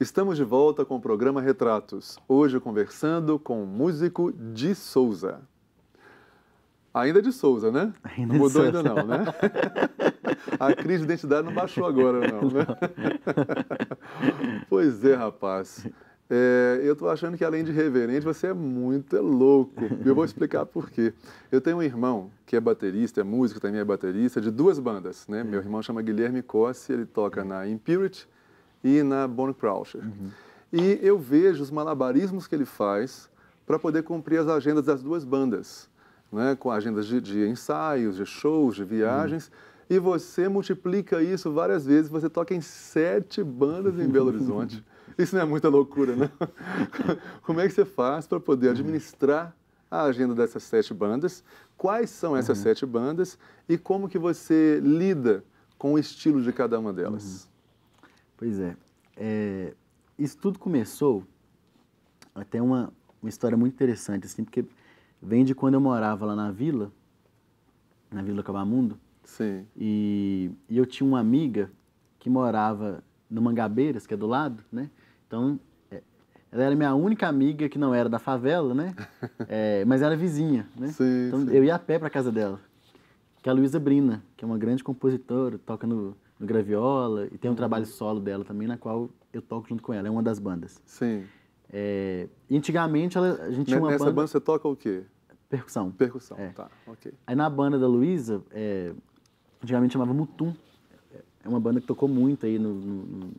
Estamos de volta com o programa Retratos, hoje conversando com o músico de Souza. Ainda de Souza, né? Ainda não mudou ainda não, né? A crise de identidade não baixou agora, não, né? Não. pois é, rapaz. É, eu estou achando que além de reverente, você é muito é louco. Eu vou explicar por quê. Eu tenho um irmão que é baterista, é músico, também é baterista, de duas bandas. Né? Uhum. Meu irmão chama Guilherme Cossi, ele toca uhum. na Impurity e na Bone Croucher. Uhum. E eu vejo os malabarismos que ele faz para poder cumprir as agendas das duas bandas, né? com agendas de, de ensaios, de shows, de viagens. Uhum. E você multiplica isso várias vezes. Você toca em sete bandas em Belo Horizonte. Isso não é muita loucura, né? Como é que você faz para poder administrar a agenda dessas sete bandas? Quais são essas uhum. sete bandas e como que você lida com o estilo de cada uma delas? Uhum. Pois é. é. Isso tudo começou até uma, uma história muito interessante, assim, porque vem de quando eu morava lá na vila, na Vila do Cabamundo. Sim. E, e eu tinha uma amiga que morava no Mangabeiras, que é do lado, né? Então, é, ela era minha única amiga que não era da favela, né? É, mas era vizinha, né? Sim, então sim. eu ia a pé para casa dela. Que é a Luísa Brina, que é uma grande compositora, toca no, no graviola e tem um uhum. trabalho solo dela também, na qual eu toco junto com ela. É uma das bandas. Sim. É, antigamente ela, a gente tinha uma Nessa banda... banda você toca o quê? Percussão. Percussão, é. tá, ok. Aí na banda da Luísa, é, antigamente chamava Mutum. É uma banda que tocou muito aí no, no, no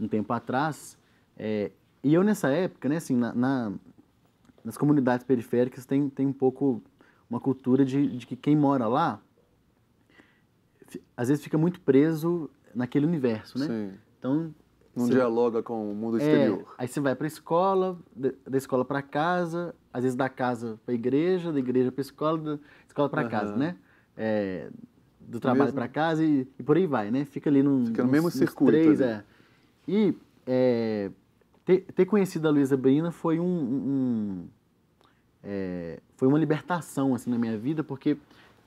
um tempo atrás. É, e eu nessa época, né, assim, na, na, nas comunidades periféricas tem, tem um pouco uma cultura de, de que quem mora lá às vezes fica muito preso naquele universo, né? Sim. Então não você, dialoga com o mundo exterior. É, aí você vai para a escola, da escola para casa, às vezes da casa para a igreja, da igreja para a escola, da escola para uhum. casa, né? É, do trabalho para casa e, e, por aí vai, né? Fica ali num, fica no mesmo circuito. Três, é. E é, ter, ter conhecido a Luísa Brina foi um, um é, foi uma libertação assim na minha vida, porque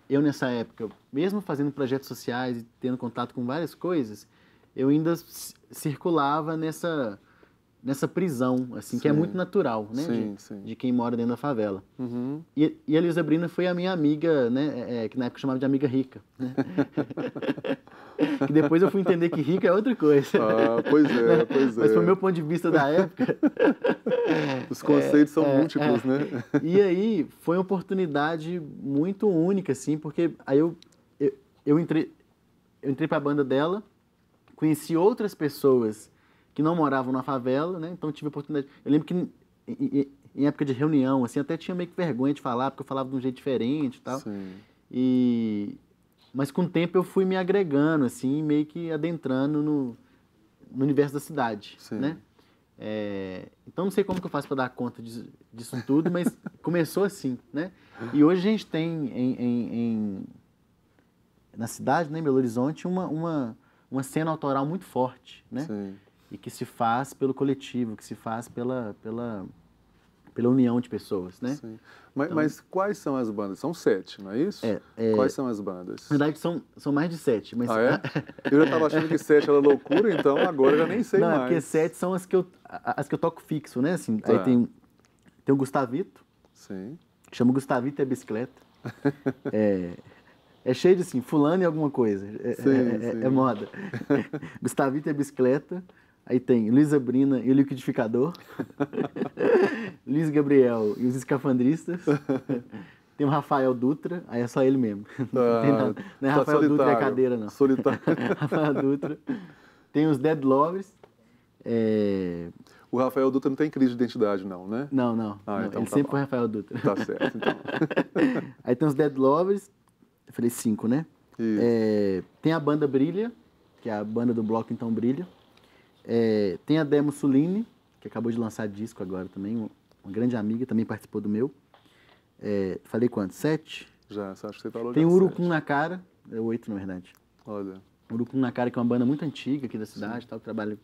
eu nessa época, mesmo fazendo projetos sociais e tendo contato com várias coisas, eu ainda circulava nessa nessa prisão, assim, sim. que é muito natural, né? Sim, de, sim. de quem mora dentro da favela. Uhum. E, e a Luísa Brina foi a minha amiga, né? É, é, que na época chamava de amiga rica. Né? que depois eu fui entender que rico é outra coisa. Ah, pois é, né? pois é. Mas foi o é. meu ponto de vista da época. Os conceitos é, são é, múltiplos, é. né? E aí foi uma oportunidade muito única, assim, porque aí eu, eu, eu entrei, eu entrei para a banda dela, conheci outras pessoas que não moravam na favela, né? Então tive a oportunidade. Eu lembro que em, em época de reunião, assim, até tinha meio que vergonha de falar, porque eu falava de um jeito diferente e tal. Sim. E, mas com o tempo eu fui me agregando, assim, meio que adentrando no, no universo da cidade, Sim. né? É, então não sei como que eu faço para dar conta disso, disso tudo, mas começou assim, né? E hoje a gente tem em, em, em, na cidade, né, em Belo Horizonte, uma, uma, uma cena autoral muito forte, né? Sim. E que se faz pelo coletivo, que se faz pela, pela pela união de pessoas, né? Sim. Mas, então, mas, quais são as bandas? São sete, não é isso? É, é, quais são as bandas? Na verdade, são, são mais de sete. Mas... Ah, é? Eu já estava achando que sete era loucura, então agora eu já nem sei não, é mais. Não, porque sete são as que eu, as que eu toco fixo, né? Assim, tá. Aí tem, tem o Gustavito. Sim. Chama Gustavito e a Bicicleta. é... É cheio de assim, fulano e alguma coisa. É, sim, é, é, é sim. é moda. Gustavito e a bicicleta. Aí tem Luiz Brina e o Liquidificador, Luiz Gabriel e os Escafandristas, tem o Rafael Dutra, aí é só ele mesmo. Ah, não, não, é tá Rafael Dutra, é cadeira, não. Solitário. Rafael Dutra. Tem os Dead Lovers. É... O Rafael Dutra não tem crise de identidade, não, né? Não, não. Ah, não. Então ele tá sempre foi Rafael Dutra. Tá certo, então. aí tem os Dead Lovers. Eu falei cinco, né? É... Tem a banda Brilha, que é a banda do bloco Então Brilha. É, tem a Dé Mussolini, que acabou de lançar disco agora também, uma grande amiga, também participou do meu. É, falei quanto? Sete? Já, acho que você falou Tem o Urucum sete. na Cara, é oito na verdade. Olha. Urucum na Cara, que é uma banda muito antiga aqui da cidade, tal, que trabalha,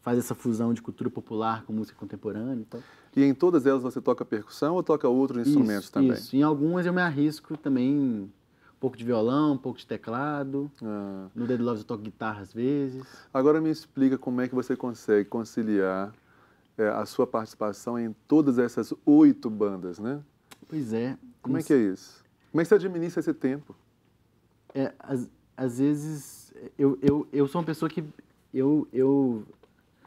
faz essa fusão de cultura popular com música contemporânea e tal. E em todas elas você toca percussão ou toca outros isso, instrumentos também? Isso, em algumas eu me arrisco também pouco de violão, um pouco de teclado. Ah. No Dead Loves eu toco guitarra às vezes. Agora me explica como é que você consegue conciliar é, a sua participação em todas essas oito bandas, né? Pois é. Como é que é isso? Como é que você administra esse tempo? É, às, às vezes, eu, eu, eu sou uma pessoa que. Eu, eu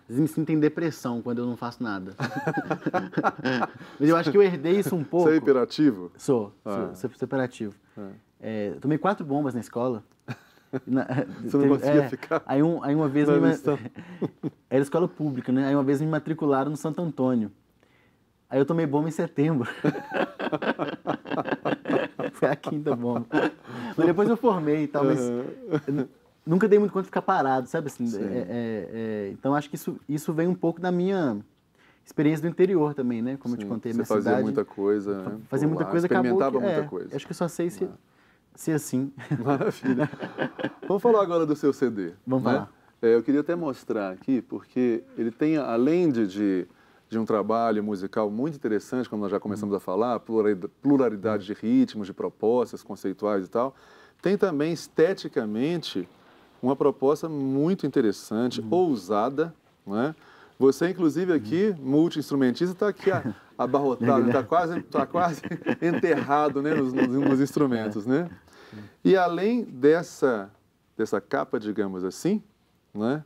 às vezes me sinto em depressão quando eu não faço nada. Mas eu acho que eu herdei isso um pouco. Você é hiperativo? Sou, ah. sou, sou, sou hiperativo. Ah. É, tomei quatro bombas na escola. Na, Você não conseguia é, ficar? Aí, um, aí uma vez... Me, era escola pública, né? Aí uma vez me matricularam no Santo Antônio. Aí eu tomei bomba em setembro. Foi a quinta bomba. Mas depois eu formei e tal, mas... Nunca dei muito conta de ficar parado, sabe? Assim, é, é, é, então acho que isso, isso vem um pouco da minha experiência do interior também, né? Como Sim, eu te contei, você minha fazia cidade. fazia muita coisa, né? Fazia muita lá, coisa, acabou que, muita é, coisa. Acho que eu só sei se... Ah. Se assim. Maravilha. Vamos falar agora do seu CD. Vamos né? É, eu queria até mostrar aqui, porque ele tem, além de, de, de, um trabalho musical muito interessante, como nós já começamos a falar, pluralidade de ritmos, de propostas conceituais e tal, tem também esteticamente uma proposta muito interessante, uhum. ousada, né Você, inclusive, aqui, uhum. multi-instrumentista, está aqui abarrotado, está quase, tá quase enterrado né, nos, nos, nos instrumentos, né? E além dessa, dessa capa, digamos assim, né?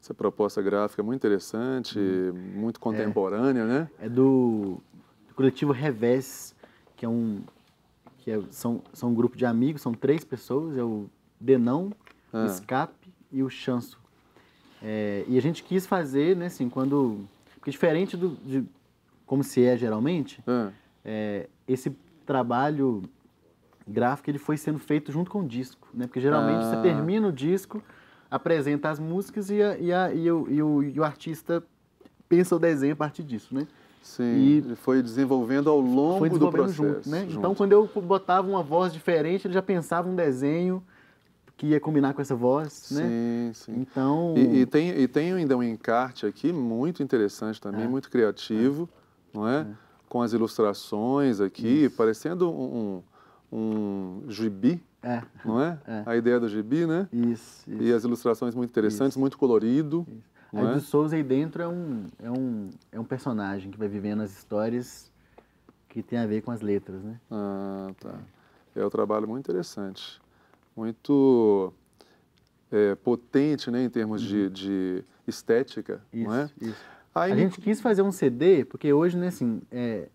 Essa proposta gráfica é muito interessante, hum. muito é. contemporânea, é, né? É do, do coletivo Revés, que é um que é, são, são um grupo de amigos, são três pessoas, é o Denão, ah. o Escape e o Chanso. É, e a gente quis fazer, né, assim, quando... Porque diferente do, de como se é geralmente, ah. É, esse trabalho gráfico ele foi sendo feito junto com o disco, né? Porque geralmente ah. você termina o disco, apresenta as músicas e, a, e, a, e, o, e, o, e o artista pensa o desenho a partir disso, né? Sim, e ele foi desenvolvendo ao longo foi desenvolvendo do processo. Junto, né? Junto. Então, quando eu botava uma voz diferente, ele já pensava um desenho que ia combinar com essa voz, sim, né? Sim, sim. Então... E, e, tem, e tem ainda um encarte aqui muito interessante também, é. muito criativo, é. não é? é? Com as ilustrações aqui, Isso. parecendo um, um um gibi, é. não é? é? A ideia do gibi, né? Isso, isso. E as ilustrações muito interessantes, isso. muito colorido. Aí é? do Souza aí dentro é um, é, um, é um personagem que vai vivendo as histórias que tem a ver com as letras, né? Ah, tá. É um trabalho muito interessante, muito é, potente, né, em termos de, uhum. de estética, isso, não é? Isso. Aí, a gente quis fazer um CD, porque hoje, né, assim, é,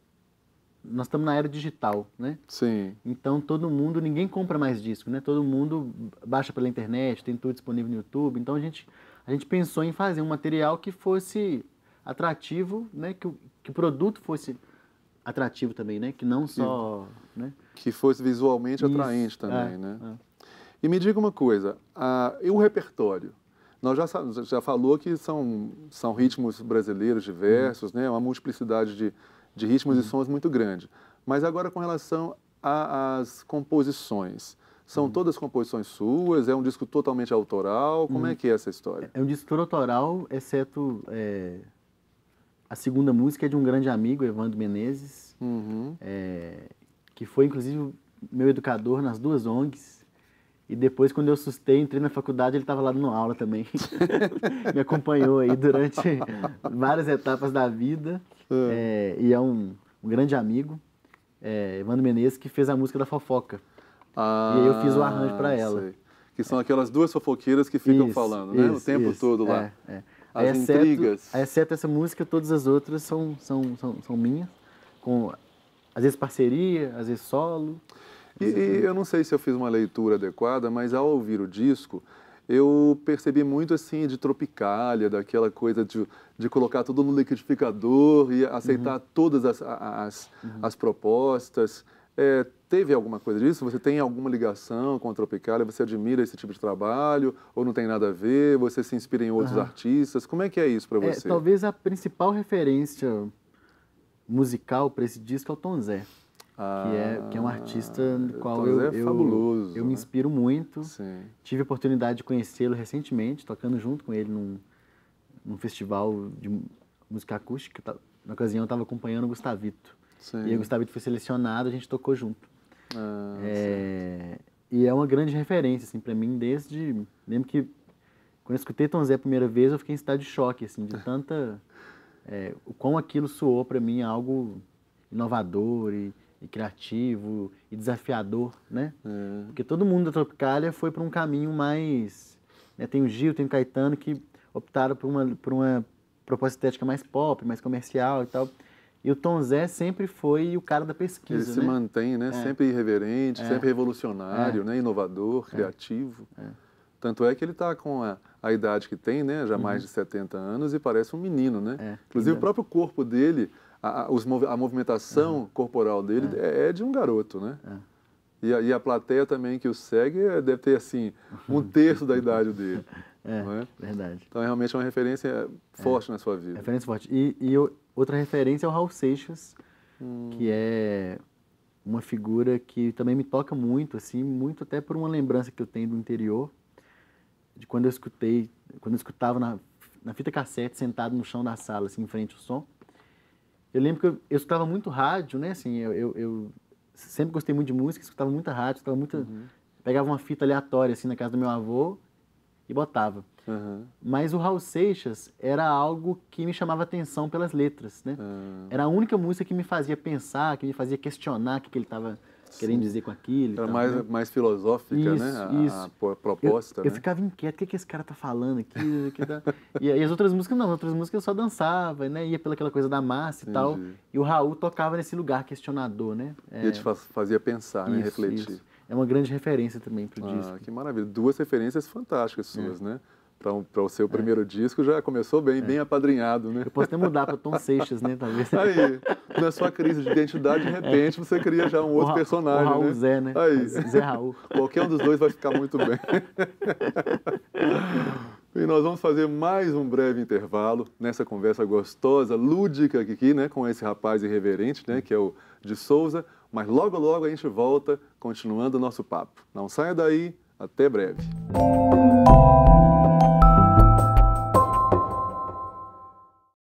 nós estamos na era digital, né? Sim. Então todo mundo, ninguém compra mais disco, né? Todo mundo baixa pela internet, tem tudo disponível no YouTube. Então a gente, a gente pensou em fazer um material que fosse atrativo, né? Que, que o produto fosse atrativo também, né? Que não só... né? Que fosse visualmente Isso. atraente é, também, é, né? É. E me diga uma coisa, a, e o repertório? Nós já, já falou que são, são ritmos brasileiros diversos, uhum. né? É uma multiplicidade de, de ritmos e hum. sons muito grande. Mas agora com relação às composições, são hum. todas composições suas? É um disco totalmente autoral? Como hum. é que é essa história? É, é um disco todo autoral, exceto é, a segunda música é de um grande amigo, Evandro Menezes, uhum. é, que foi inclusive meu educador nas duas ONGs. E depois, quando eu assustei, entrei na faculdade, ele estava lá no aula também. Me acompanhou aí durante várias etapas da vida. É. É, e é um, um grande amigo, é, Evandro Menezes, que fez a música da fofoca. Ah, e aí eu fiz o ah, arranjo para ela. Sei. Que são aquelas duas fofoqueiras que ficam isso, falando, né? o tempo isso, todo lá. É, é. As intrigas. Exceto, exceto essa música, todas as outras são, são, são, são minhas. Com, às vezes parceria, às vezes solo. E, e uhum. eu não sei se eu fiz uma leitura adequada, mas ao ouvir o disco, eu percebi muito assim de tropicália, daquela coisa de, de colocar tudo no liquidificador e aceitar uhum. todas as, as, uhum. as propostas. É, teve alguma coisa disso? Você tem alguma ligação com a Tropicália? Você admira esse tipo de trabalho? Ou não tem nada a ver? Você se inspira em outros uhum. artistas? Como é que é isso para é, você? É, talvez a principal referência musical para esse disco é o Tom Zé. Ah, que, é, que é um artista no ah, qual então, eu, é eu, fabuloso, eu, né? me inspiro muito. Sim. Tive a oportunidade de conhecê-lo recentemente, tocando junto com ele num, num festival de música acústica. Na ocasião, eu estava acompanhando o Gustavito. Sim. E o Gustavito foi selecionado, a gente tocou junto. Ah, é, e é uma grande referência, assim, para mim, desde... Lembro que quando eu escutei Tom Zé a primeira vez, eu fiquei em estado de choque, assim, de tanta... É, o quão aquilo soou para mim algo inovador e e criativo e desafiador, né? Uhum. Porque todo mundo da Tropicália foi para um caminho mais... Né? Tem o Gil, tem o Caetano, que optaram por uma, por uma proposta estética mais pop, mais comercial e tal. E o Tom Zé sempre foi o cara da pesquisa. Ele se né? mantém, né? É. Sempre irreverente, é. sempre revolucionário, é. né? Inovador, é. criativo. É. Tanto é que ele está com a, a idade que tem, né? Já mais uhum. de 70 anos e parece um menino, né? É, Inclusive o próprio corpo dele a, a movimentação uhum. corporal dele é. é. é. de um garoto, né? É. E, a, e, a, plateia também que o segue é, deve ter, assim, um terço da idade dele. É, é, verdade. Então, realmente é uma referência forte na sua vida. Referência forte. E, e eu, outra referência é o Raul Seixas, hum. que é uma figura que também me toca muito, assim, muito até por uma lembrança que eu tenho do interior, de quando eu escutei, quando eu escutava na, na fita cassete, sentado no chão da sala, assim, em frente ao som, eu lembro que eu, eu escutava muito rádio, né? Assim, eu, eu, eu, sempre gostei muito de música, escutava muita rádio, escutava muita... Uhum. Pegava uma fita aleatória, assim, na casa do meu avô e botava. Uhum. Mas o Raul Seixas era algo que me chamava atenção pelas letras, né? Uhum. Era a única música que me fazia pensar, que me fazia questionar o que, que ele estava querendo dizer com aquilo. Era tal, mais, né? mais filosófica, isso, né? Isso. A, a proposta. Eu, né? eu, ficava inquieto, o que, é que esse cara tá falando aqui? Tá? e, e, as outras músicas não, as outras músicas eu só dançava, né? Ia pelaquela coisa da massa e tal. E o Raul tocava nesse lugar questionador, né? É... E te fazia pensar, né? Refletir. Isso. É uma grande referência também para ah, disco. Que maravilha. Duas referências fantásticas suas, é. né? Então, para o seu é. primeiro é. disco já começou bem, é. bem apadrinhado, né? Eu posso até mudar para Tom Seixas, né? Talvez. Aí, na sua crise de identidade, de é. repente, é. você cria já um outro o personagem. O Raul né? Zé, né? Aí. Zé Raul. Qualquer um dos dois vai ficar muito bem. E nós vamos fazer mais um breve intervalo nessa conversa gostosa, lúdica aqui, né? Com esse rapaz irreverente, né? Que é o de Souza. Mas logo, logo a gente volta continuando o nosso papo. Não saia daí, até breve. Música